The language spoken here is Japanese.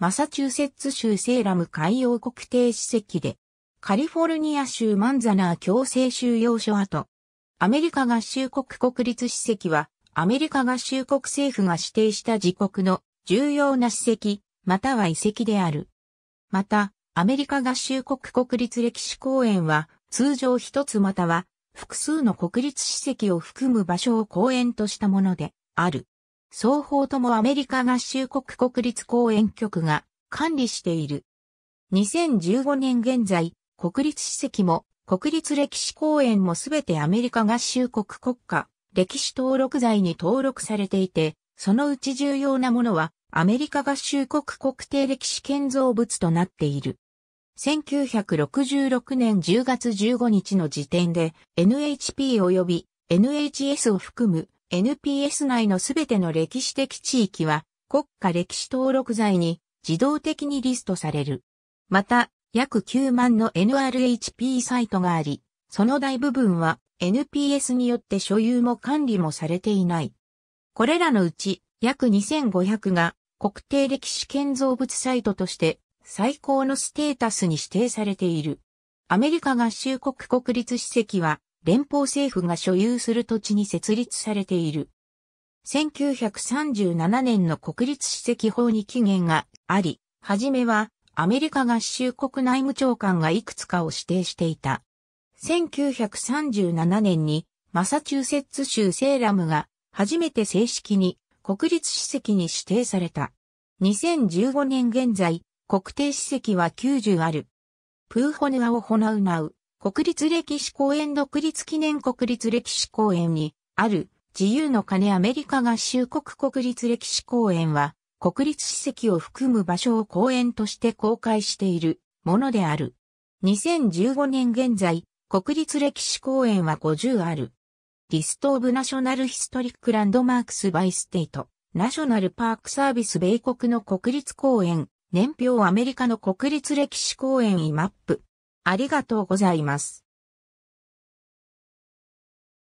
マサチューセッツ州セーラム海洋国定史跡で、カリフォルニア州マンザナー強制収容所跡。アメリカ合衆国国立史跡は、アメリカ合衆国政府が指定した自国の重要な史跡、または遺跡である。また、アメリカ合衆国国立歴史公園は、通常一つまたは複数の国立史跡を含む場所を公園としたものである。双方ともアメリカ合衆国国立公園局が管理している。2015年現在、国立史跡も国立歴史公園もすべてアメリカ合衆国国家歴史登録財に登録されていて、そのうち重要なものはアメリカ合衆国国定歴史建造物となっている。1966年10月15日の時点で NHP 及び NHS を含む NPS 内のすべての歴史的地域は国家歴史登録財に自動的にリストされる。また、約9万の NRHP サイトがあり、その大部分は NPS によって所有も管理もされていない。これらのうち約2500が国定歴史建造物サイトとして最高のステータスに指定されている。アメリカ合衆国国立史跡は連邦政府が所有する土地に設立されている。1937年の国立史跡法に期限があり、はじめはアメリカ合衆国内務長官がいくつかを指定していた。1937年にマサチューセッツ州セーラムが初めて正式に国立史跡に指定された。2015年現在、国定史跡は90ある。プーホヌアオホナウナウ。国立歴史公園独立記念国立歴史公園にある自由の鐘アメリカ合衆国国立歴史公園は国立史跡を含む場所を公園として公開しているものである。2015年現在、国立歴史公園は50ある。リスト・オブ・ナショナル・ヒストリック・ランドマークス・バイステイト、ナショナル・パーク・サービス米国の国立公園、年表アメリカの国立歴史公園イマップ。ありがとうございます。